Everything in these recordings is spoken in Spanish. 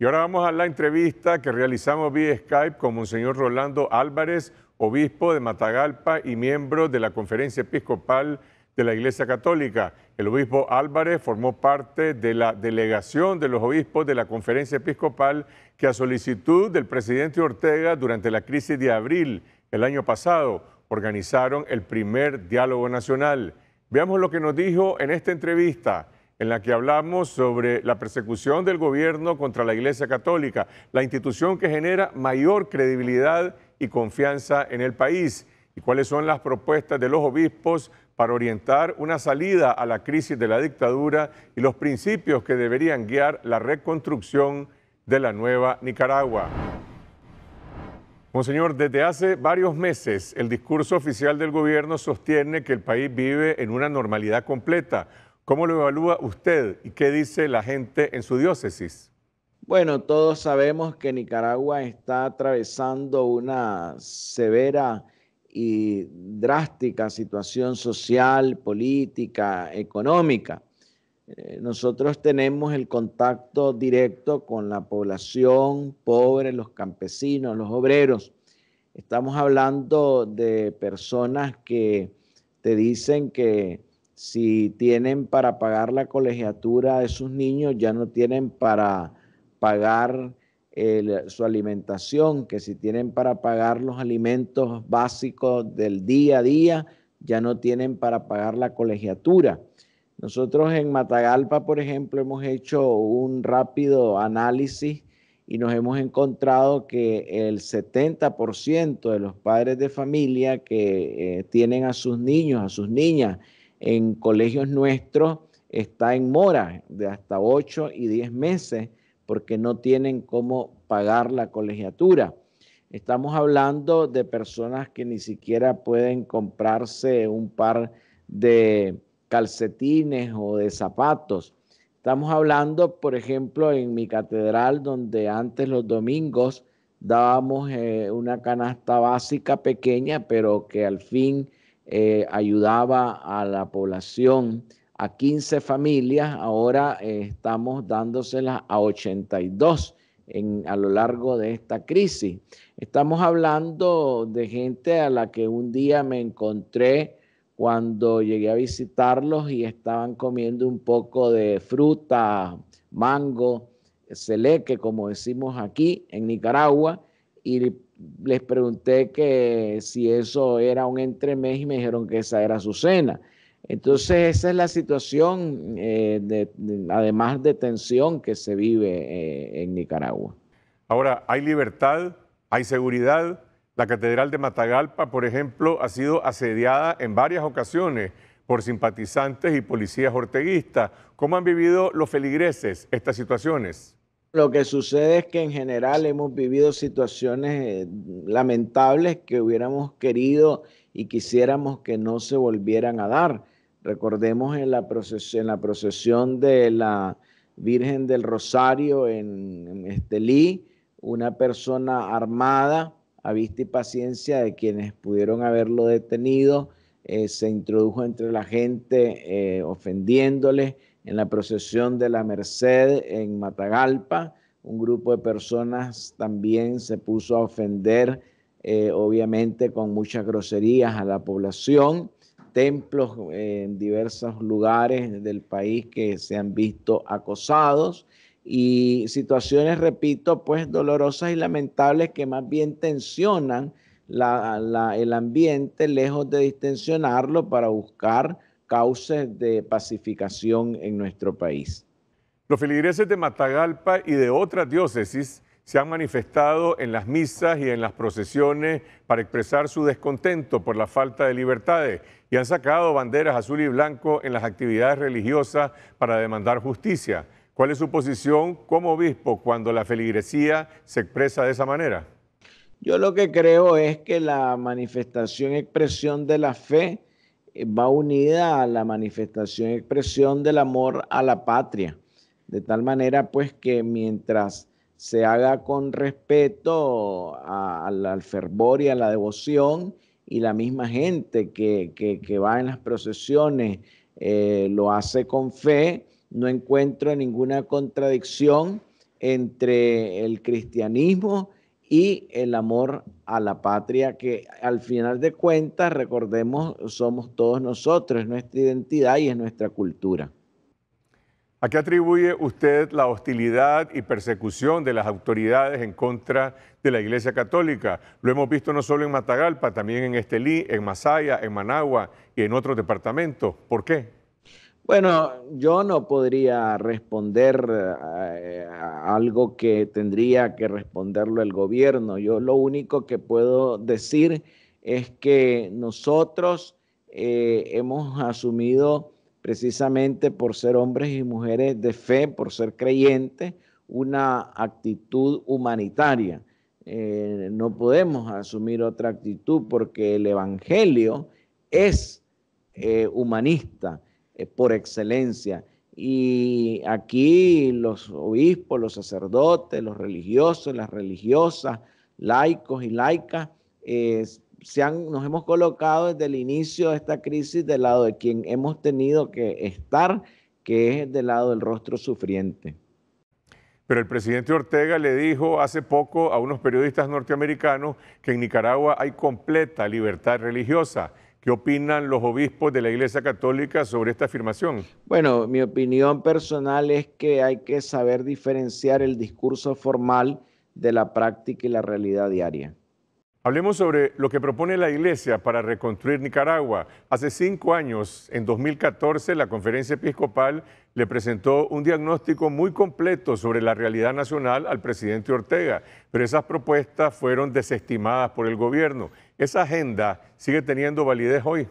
Y ahora vamos a la entrevista que realizamos vía Skype con Monseñor Rolando Álvarez, obispo de Matagalpa y miembro de la Conferencia Episcopal de la Iglesia Católica. El obispo Álvarez formó parte de la delegación de los obispos de la Conferencia Episcopal que a solicitud del presidente Ortega durante la crisis de abril el año pasado organizaron el primer diálogo nacional. Veamos lo que nos dijo en esta entrevista en la que hablamos sobre la persecución del gobierno contra la Iglesia Católica, la institución que genera mayor credibilidad y confianza en el país, y cuáles son las propuestas de los obispos para orientar una salida a la crisis de la dictadura y los principios que deberían guiar la reconstrucción de la nueva Nicaragua. Monseñor, desde hace varios meses el discurso oficial del gobierno sostiene que el país vive en una normalidad completa ¿Cómo lo evalúa usted y qué dice la gente en su diócesis? Bueno, todos sabemos que Nicaragua está atravesando una severa y drástica situación social, política, económica. Eh, nosotros tenemos el contacto directo con la población pobre, los campesinos, los obreros. Estamos hablando de personas que te dicen que si tienen para pagar la colegiatura de sus niños, ya no tienen para pagar su alimentación, que si tienen para pagar los alimentos básicos del día a día, ya no tienen para pagar la colegiatura. Nosotros en Matagalpa, por ejemplo, hemos hecho un rápido análisis y nos hemos encontrado que el 70% de los padres de familia que eh, tienen a sus niños, a sus niñas en colegios nuestros está en mora de hasta 8 y 10 meses porque no tienen cómo pagar la colegiatura. Estamos hablando de personas que ni siquiera pueden comprarse un par de calcetines o de zapatos. Estamos hablando, por ejemplo, en mi catedral, donde antes los domingos dábamos eh, una canasta básica pequeña, pero que al fin eh, ayudaba a la población a 15 familias, ahora eh, estamos dándoselas a 82 en, a lo largo de esta crisis. Estamos hablando de gente a la que un día me encontré cuando llegué a visitarlos y estaban comiendo un poco de fruta, mango, seleque, como decimos aquí en Nicaragua, y les pregunté que si eso era un entremés y me dijeron que esa era su cena. Entonces esa es la situación, eh, además de tensión que se vive eh, en Nicaragua. Ahora, ¿hay libertad? ¿Hay seguridad? La Catedral de Matagalpa, por ejemplo, ha sido asediada en varias ocasiones por simpatizantes y policías orteguistas. ¿Cómo han vivido los feligreses estas situaciones? Lo que sucede es que en general hemos vivido situaciones eh, lamentables que hubiéramos querido y quisiéramos que no se volvieran a dar. Recordemos en la, procesión de la Virgen del Rosario en, Estelí, una persona armada, a vista y paciencia de quienes pudieron haberlo detenido, eh, se introdujo entre la gente eh, ofendiéndoles en la procesión de la Merced en Matagalpa. Un grupo de personas también se puso a ofender, eh, obviamente con muchas groserías a la población. Templos eh, en diversos lugares del país que se han visto acosados y situaciones, repito, pues dolorosas y lamentables que más bien tensionan el ambiente lejos de distensionarlo para buscar cauces de pacificación en nuestro país. Los feligreses de Matagalpa y de otras diócesis se han manifestado en las misas y en las procesiones para expresar su descontento por la falta de libertades y han sacado banderas azul y blanco en las actividades religiosas para demandar justicia. ¿Cuál es su posición como obispo cuando la feligresía se expresa de esa manera? Yo lo que creo es que la manifestación y expresión de la fe eh, va unida a la manifestación y expresión del amor a la patria. De tal manera, pues, que mientras se haga con respeto al fervor y a la devoción, y la misma gente que, va en las procesiones eh, lo hace con fe, no encuentro ninguna contradicción entre el cristianismo y el amor a la patria, que al final de cuentas, recordemos, somos todos nosotros, es nuestra identidad y es nuestra cultura. ¿A qué atribuye usted la hostilidad y persecución de las autoridades en contra de la Iglesia Católica? Lo hemos visto no solo en Matagalpa, también en Estelí, en Masaya, en Managua y en otros departamentos. ¿Por qué? Bueno, yo no podría responder eh, a algo que tendría que responderlo el gobierno. Yo lo único que puedo decir es que nosotros eh, hemos asumido precisamente por ser hombres y mujeres de fe, por ser creyentes, una actitud humanitaria. Eh, no podemos asumir otra actitud porque el Evangelio es humanista eh, por excelencia. Y aquí los obispos, los sacerdotes, los religiosos, las religiosas, laicos y laicas, eh, se han, nos hemos colocado desde el inicio de esta crisis del lado de quien hemos tenido que estar, que es del lado del rostro sufriente. Pero el presidente Ortega le dijo hace poco a unos periodistas norteamericanos que en Nicaragua hay completa libertad religiosa ¿Qué opinan los obispos de la Iglesia Católica sobre esta afirmación? Bueno, mi opinión personal es que hay que saber diferenciar el discurso formal de la práctica y la realidad diaria. Hablemos sobre lo que propone la Iglesia para reconstruir Nicaragua. Hace cinco años, en 2014, la conferencia episcopal le presentó un diagnóstico muy completo sobre la realidad nacional al presidente Ortega, pero esas propuestas fueron desestimadas por el gobierno. ¿Esa agenda sigue teniendo validez hoy?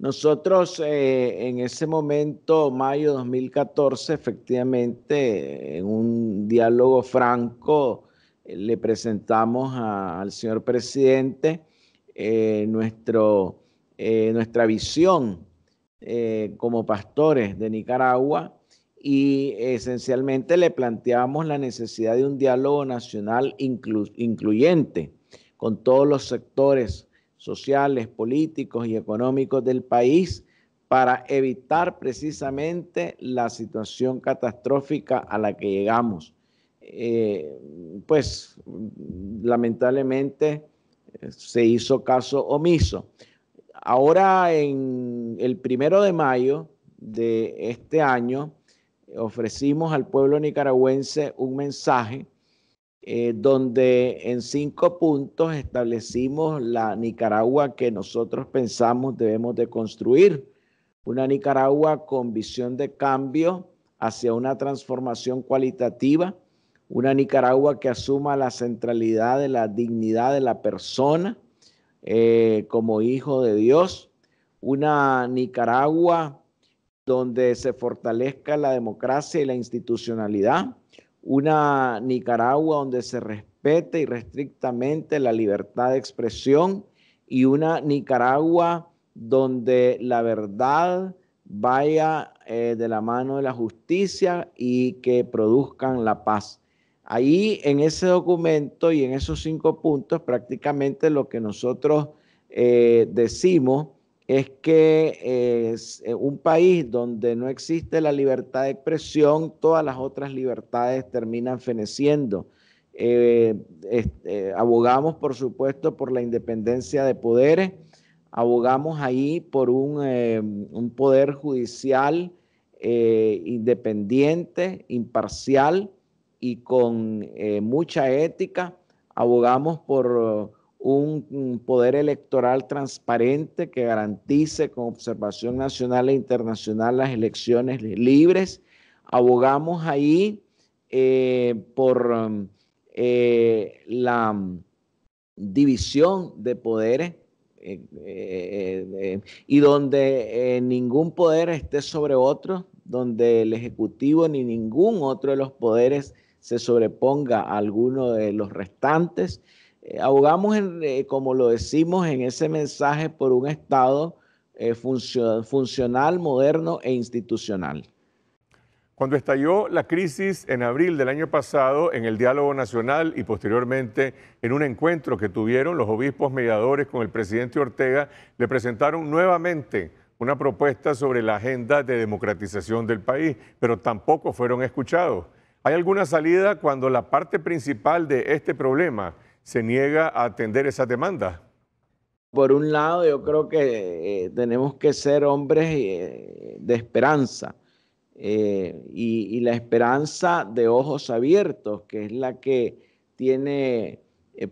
Nosotros eh, en ese momento, mayo 2014, efectivamente, en un diálogo franco, eh, le presentamos al señor presidente eh, nuestro, eh, nuestra visión como pastores de Nicaragua y esencialmente le planteamos la necesidad de un diálogo nacional incluyente con todos los sectores sociales, políticos y económicos del país para evitar precisamente la situación catastrófica a la que llegamos eh, pues lamentablemente eh, se hizo caso omiso. Ahora en el primero de mayo de este año ofrecimos al pueblo nicaragüense un mensaje eh, donde en cinco puntos establecimos la Nicaragua que nosotros pensamos debemos de construir, una Nicaragua con visión de cambio hacia una transformación cualitativa una Nicaragua que asuma la centralidad de la dignidad de la persona eh, como hijo de Dios, una Nicaragua donde se fortalezca la democracia y la institucionalidad, una Nicaragua donde se respete irrestrictamente la libertad de expresión y una Nicaragua donde la verdad vaya eh, de la mano de la justicia y que produzcan la paz. Ahí en ese documento y en esos cinco puntos prácticamente lo que nosotros eh, decimos es que eh, un país donde no existe la libertad de expresión, todas las otras libertades terminan feneciendo. Eh, abogamos, por supuesto, por la independencia de poderes, abogamos ahí por un poder judicial independiente, imparcial, y con eh, mucha ética abogamos por un poder electoral transparente que garantice con observación nacional e internacional las elecciones libres. Abogamos ahí eh, por eh, la división de poderes y donde ningún poder esté sobre otro, donde el Ejecutivo ni ningún otro de los poderes se sobreponga a alguno de los restantes. Eh, abogamos, ahogamos, eh, como lo decimos en ese mensaje, por un Estado eh, funcional, moderno e institucional. Cuando estalló la crisis en abril del año pasado, en el diálogo nacional y posteriormente en un encuentro que tuvieron los obispos mediadores con el presidente Ortega, le presentaron nuevamente una propuesta sobre la agenda de democratización del país, pero tampoco fueron escuchados. ¿Hay alguna salida cuando la parte principal de este problema se niega a atender esa demanda? Por un lado, yo creo que eh, tenemos que ser hombres eh, de esperanza eh, y, la esperanza de ojos abiertos, que es la que tiene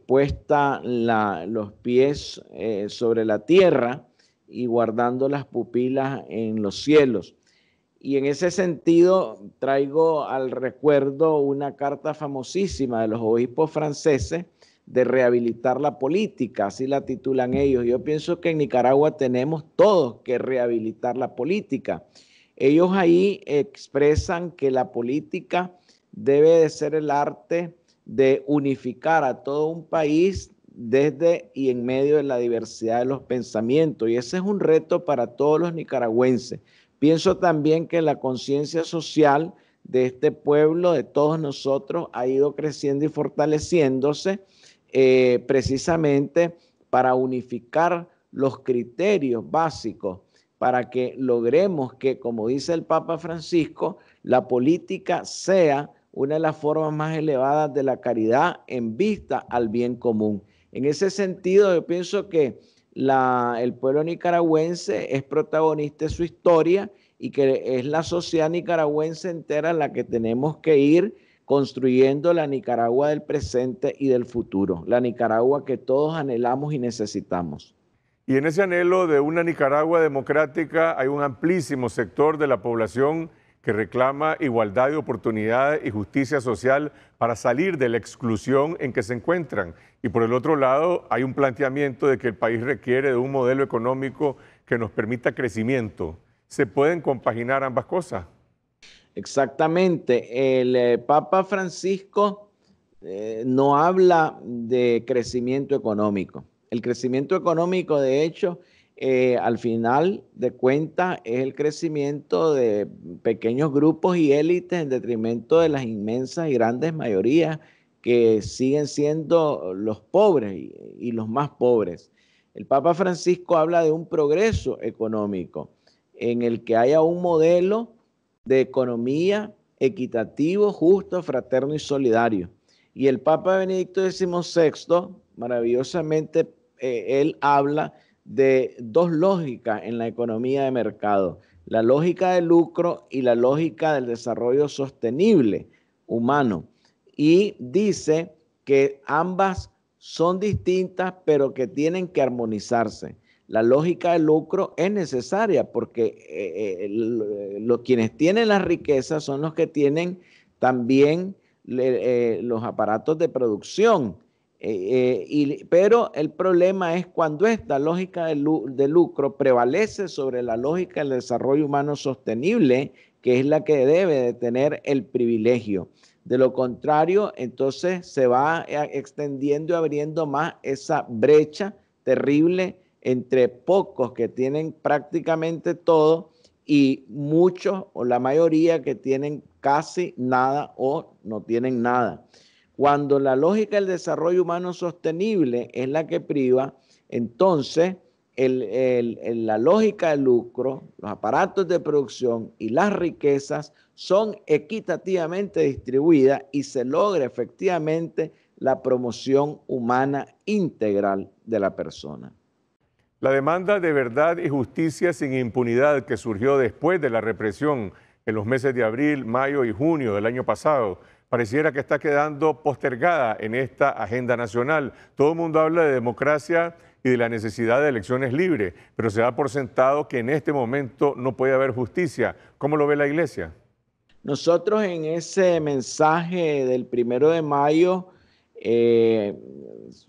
puesta los pies sobre la tierra y guardando las pupilas en los cielos. Y en ese sentido traigo al recuerdo una carta famosísima de los obispos franceses de rehabilitar la política, así la titulan ellos. Yo pienso que en Nicaragua tenemos todos que rehabilitar la política. Ellos ahí expresan que la política debe de ser el arte de unificar a todo un país desde y en medio de la diversidad de los pensamientos. Y ese es un reto para todos los nicaragüenses. Pienso también que la conciencia social de este pueblo, de todos nosotros, ha ido creciendo y fortaleciéndose eh, precisamente para unificar los criterios básicos para que logremos que, como dice el Papa Francisco, la política sea una de las formas más elevadas de la caridad en vista al bien común. En ese sentido, yo pienso que el pueblo nicaragüense es protagonista de su historia y que es la sociedad nicaragüense entera la que tenemos que ir construyendo la Nicaragua del presente y del futuro, la Nicaragua que todos anhelamos y necesitamos. Y en ese anhelo de una Nicaragua democrática hay un amplísimo sector de la población que reclama igualdad de oportunidades y justicia social para salir de la exclusión en que se encuentran. Y por el otro lado, hay un planteamiento de que el país requiere de un modelo económico que nos permita crecimiento. ¿Se pueden compaginar ambas cosas? Exactamente. El eh, Papa Francisco eh, no habla de crecimiento económico. El crecimiento económico, de hecho, eh, al final de cuentas es el crecimiento de pequeños grupos y élites en detrimento de las inmensas y grandes mayorías que siguen siendo los pobres y, los más pobres. El Papa Francisco habla de un progreso económico en el que haya un modelo de economía equitativo, justo, fraterno y solidario. Y el Papa Benedicto XVI, maravillosamente, eh, él habla de dos lógicas en la economía de mercado, la lógica del lucro y la lógica del desarrollo sostenible humano. Y dice que ambas son distintas, pero que tienen que armonizarse. La lógica del lucro es necesaria porque eh, eh, los, quienes tienen las riquezas son los que tienen también eh, los aparatos de producción eh, y, pero el problema es cuando esta lógica de, de, lucro prevalece sobre la lógica del desarrollo humano sostenible, que es la que debe de tener el privilegio. De lo contrario, entonces se va eh, extendiendo y abriendo más esa brecha terrible entre pocos que tienen prácticamente todo y muchos o la mayoría que tienen casi nada o no tienen nada. Cuando la lógica del desarrollo humano sostenible es la que priva, entonces la lógica del lucro, los aparatos de producción y las riquezas son equitativamente distribuidas y se logra efectivamente la promoción humana integral de la persona. La demanda de verdad y justicia sin impunidad que surgió después de la represión en los meses de abril, mayo y junio del año pasado pareciera que está quedando postergada en esta agenda nacional. Todo el mundo habla de democracia y de la necesidad de elecciones libres, pero se da por sentado que en este momento no puede haber justicia. ¿Cómo lo ve la Iglesia? Nosotros en ese mensaje del primero de mayo, eh,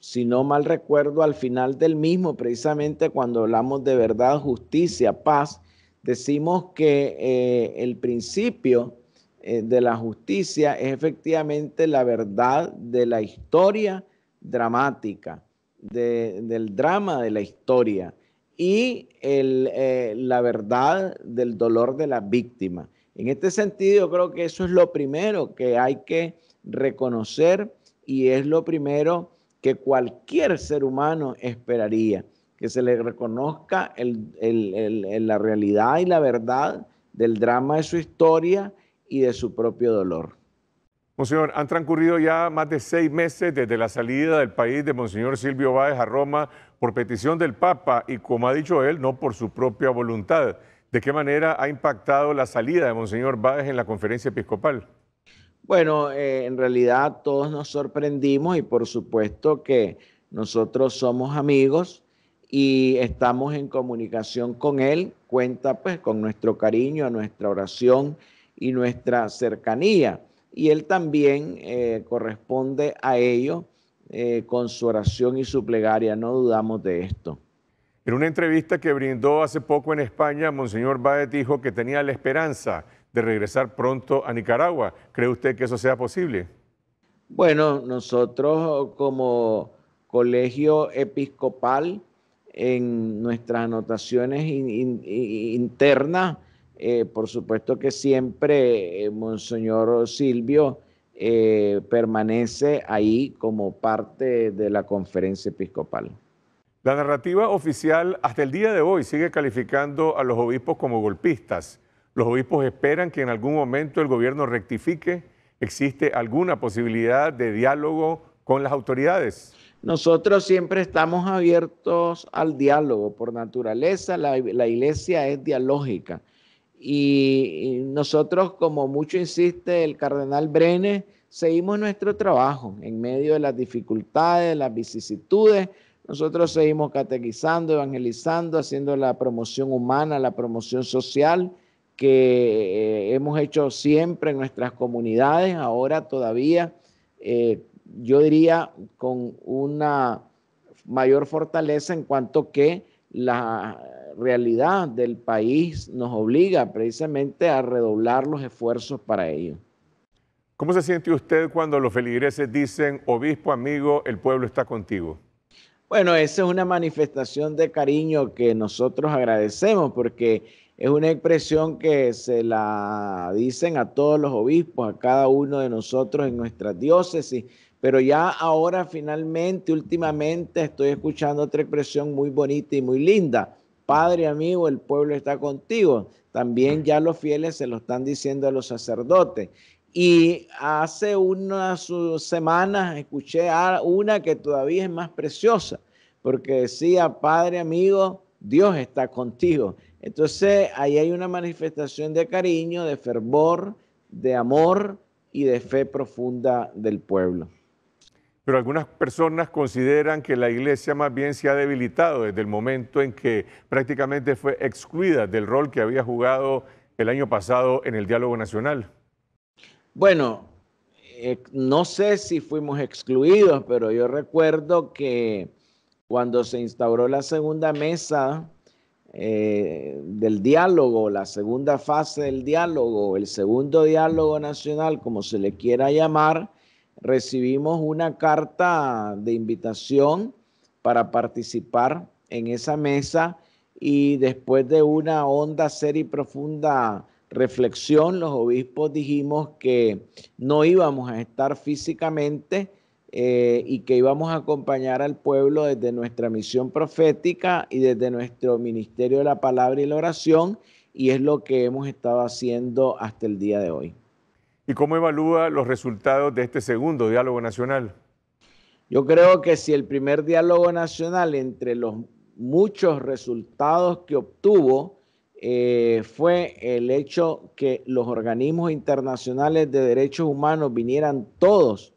si no mal recuerdo, al final del mismo, precisamente cuando hablamos de verdad, justicia, paz, decimos que eh, el principio eh, de la justicia es efectivamente la verdad de la historia dramática, del drama de la historia y eh, la verdad del dolor de la víctima. En este sentido, creo que eso es lo primero que hay que reconocer y es lo primero que cualquier ser humano esperaría, que se le reconozca la realidad y la verdad del drama de su historia y de su propio dolor. Monseñor, han transcurrido ya más de seis meses desde la salida del país de Monseñor Silvio Báez a Roma por petición del Papa y, como ha dicho él, no por su propia voluntad. ¿De qué manera ha impactado la salida de Monseñor Báez en la conferencia episcopal? Bueno, eh, en realidad todos nos sorprendimos y por supuesto que nosotros somos amigos y estamos en comunicación con él. Cuenta pues con nuestro cariño, nuestra oración y nuestra cercanía. Y Él también eh, corresponde a ello eh, con su oración y su plegaria, no dudamos de esto. En una entrevista que brindó hace poco en España, Monseñor Baez dijo que tenía la esperanza de regresar pronto a Nicaragua. ¿Cree usted que eso sea posible? Bueno, nosotros como colegio episcopal, en nuestras anotaciones internas, eh, por supuesto que siempre eh, Monseñor Silvio eh, permanece ahí como parte de la conferencia episcopal. La narrativa oficial hasta el día de hoy sigue calificando a los obispos como golpistas. Los obispos esperan que en algún momento el gobierno rectifique. ¿Existe alguna posibilidad de diálogo con las autoridades? Nosotros siempre estamos abiertos al diálogo por naturaleza. la iglesia es dialógica y, nosotros, como mucho insiste el cardenal Brenes, seguimos nuestro trabajo en medio de las dificultades, de las vicisitudes. Nosotros seguimos catequizando, evangelizando, haciendo la promoción humana, la promoción social que eh, hemos hecho siempre en nuestras comunidades, ahora todavía, eh, yo diría, con una mayor fortaleza en cuanto que la, realidad del país nos obliga precisamente a redoblar los esfuerzos para ello. ¿Cómo se siente usted cuando los feligreses dicen, obispo amigo, el pueblo está contigo? Bueno, esa es una manifestación de cariño que nosotros agradecemos porque es una expresión que se la dicen a todos los obispos, a cada uno de nosotros en nuestra diócesis, pero ya ahora finalmente, últimamente, estoy escuchando otra expresión muy bonita y muy linda, Padre amigo, el pueblo está contigo. También ya los fieles se lo están diciendo a los sacerdotes. Y hace unas uh, semanas escuché una que todavía es más preciosa, porque decía, Padre amigo, Dios está contigo. Entonces ahí hay una manifestación de cariño, de fervor, de amor y de fe profunda del pueblo pero algunas personas consideran que la iglesia más bien se ha debilitado desde el momento en que prácticamente fue excluida del rol que había jugado el año pasado en el diálogo nacional. Bueno, eh, no sé si fuimos excluidos, pero yo recuerdo que cuando se instauró la segunda mesa eh, del diálogo, la segunda fase del diálogo, el segundo diálogo nacional, como se le quiera llamar, recibimos una carta de invitación para participar en esa mesa y después de una honda, seria y profunda reflexión, los obispos dijimos que no íbamos a estar físicamente eh, y que íbamos a acompañar al pueblo desde nuestra misión profética y desde nuestro ministerio de la palabra y la oración, y es lo que hemos estado haciendo hasta el día de hoy. ¿Y cómo evalúa los resultados de este segundo diálogo nacional? Yo creo que si el primer diálogo nacional, entre los muchos resultados que obtuvo, eh, fue el hecho que los organismos internacionales de derechos humanos vinieran todos,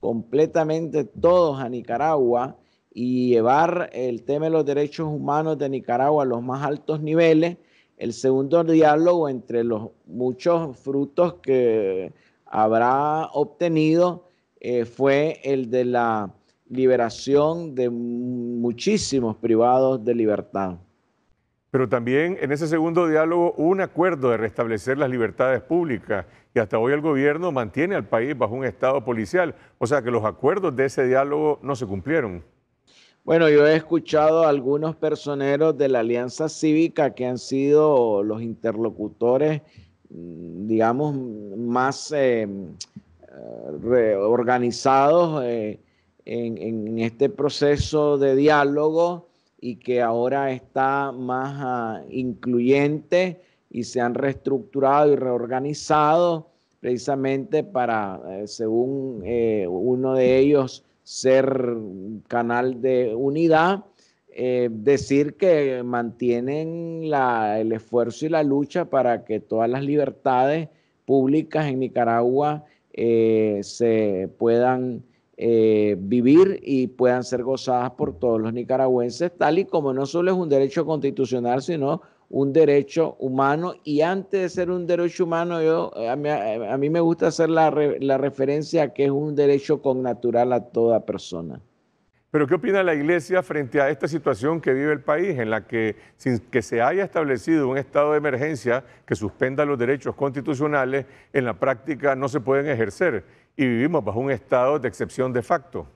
completamente todos a Nicaragua y llevar el tema de los derechos humanos de Nicaragua a los más altos niveles, el segundo diálogo entre los muchos frutos que habrá obtenido eh, fue el de la liberación de muchísimos privados de libertad. Pero también en ese segundo diálogo hubo un acuerdo de restablecer las libertades públicas y hasta hoy el gobierno mantiene al país bajo un estado policial. O sea que los acuerdos de ese diálogo no se cumplieron. Bueno, yo he escuchado a algunos personeros de la Alianza Cívica que han sido los interlocutores, mm, digamos, más eh, eh, reorganizados organizados eh, en, este proceso de diálogo y que ahora está más ah, incluyente y se han reestructurado y reorganizado precisamente para, según uno de ellos, ser canal de unidad, eh, decir que mantienen el esfuerzo y la lucha para que todas las libertades públicas en Nicaragua eh, se puedan eh, vivir y puedan ser gozadas por todos los nicaragüenses, tal y como no solo es un derecho constitucional, sino un derecho humano y antes de ser un derecho humano, yo, a, mí, me gusta hacer la, referencia a que es un derecho con natural a toda persona. Pero ¿qué opina la Iglesia frente a esta situación que vive el país, en la que sin que se haya establecido un estado de emergencia que suspenda los derechos constitucionales, en la práctica no se pueden ejercer y vivimos bajo un estado de excepción de facto?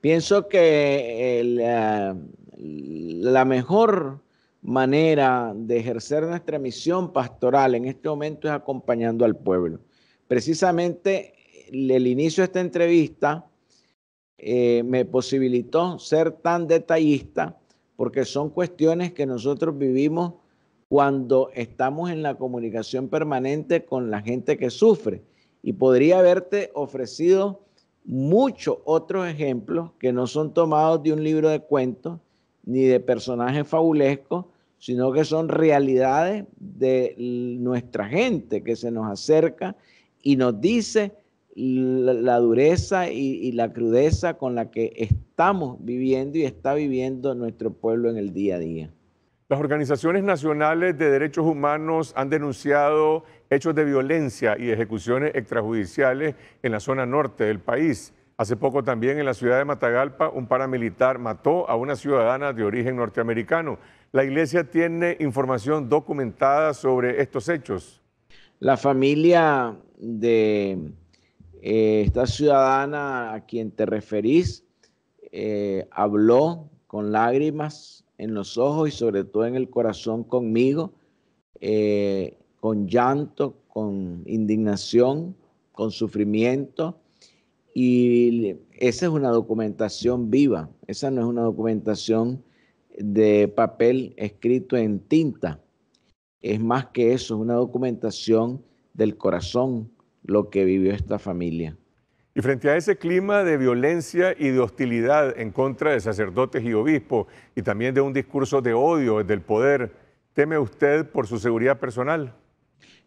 Pienso que eh, la mejor manera de ejercer nuestra misión pastoral en este momento es acompañando al pueblo. Precisamente el inicio de esta entrevista eh, me posibilitó ser tan detallista porque son cuestiones que nosotros vivimos cuando estamos en la comunicación permanente con la gente que sufre. Y podría haberte ofrecido muchos otros ejemplos que no son tomados de un libro de cuentos, ni de personajes fabulescos, sino que son realidades de nuestra gente que se nos acerca y nos dice la, dureza y, y, la crudeza con la que estamos viviendo y está viviendo nuestro pueblo en el día a día. Las organizaciones nacionales de derechos humanos han denunciado hechos de violencia y ejecuciones extrajudiciales en la zona norte del país. Hace poco también en la ciudad de Matagalpa un paramilitar mató a una ciudadana de origen norteamericano. La iglesia tiene información documentada sobre estos hechos. La familia de eh, esta ciudadana a quien te referís eh, habló con lágrimas en los ojos y sobre todo en el corazón conmigo, eh, con llanto, con indignación, con sufrimiento y esa es una documentación viva, esa no es una documentación de papel escrito en tinta. Es más que eso, es una documentación del corazón lo que vivió esta familia. Y frente a ese clima de violencia y de hostilidad en contra de sacerdotes y obispos, y también de un discurso de odio del poder, ¿teme usted por su seguridad personal?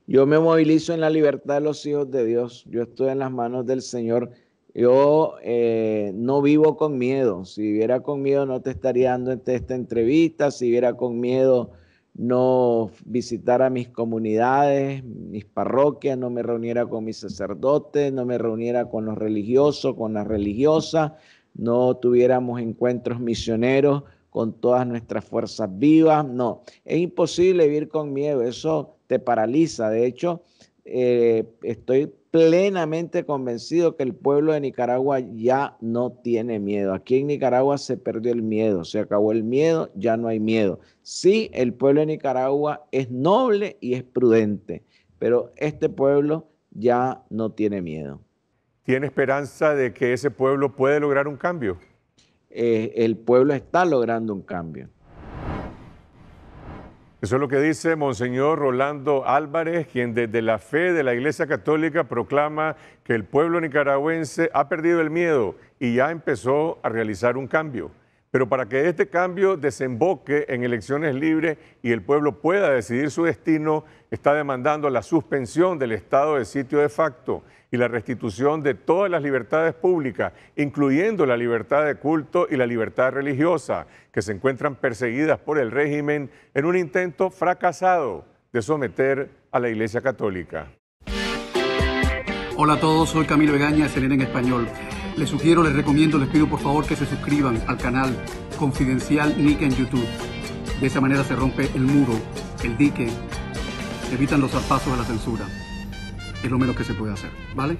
Yo me movilizo en la libertad de los hijos de Dios. Yo estoy en las manos del Señor yo eh, no vivo con miedo. Si viviera con miedo no te estaría dando esta entrevista. Si viviera con miedo no visitara mis comunidades, mis parroquias, no me reuniera con mis sacerdotes, no me reuniera con los religiosos, con las religiosas, no tuviéramos encuentros misioneros con todas nuestras fuerzas vivas. No, es imposible vivir con miedo. Eso te paraliza. De hecho, eh, estoy plenamente convencido que el pueblo de Nicaragua ya no tiene miedo. Aquí en Nicaragua se perdió el miedo, se acabó el miedo, ya no hay miedo. Sí, el pueblo de Nicaragua es noble y es prudente, pero este pueblo ya no tiene miedo. ¿Tiene esperanza de que ese pueblo puede lograr un cambio? Eh, el pueblo está logrando un cambio. Eso es lo que dice Monseñor Rolando Álvarez, quien desde la fe de la Iglesia Católica proclama que el pueblo nicaragüense ha perdido el miedo y ya empezó a realizar un cambio. Pero para que este cambio desemboque en elecciones libres y el pueblo pueda decidir su destino, está demandando la suspensión del estado de sitio de facto y la restitución de todas las libertades públicas, incluyendo la libertad de culto y la libertad religiosa, que se encuentran perseguidas por el régimen en un intento fracasado de someter a la Iglesia Católica. Hola a todos, soy Camilo Vegaña, CNN en español. Les sugiero, les recomiendo, les pido por favor que se suscriban al canal Confidencial Nick en YouTube. De esa manera se rompe el muro, el dique, evitan los zarpazos de la censura. Es lo menos que se puede hacer, ¿vale?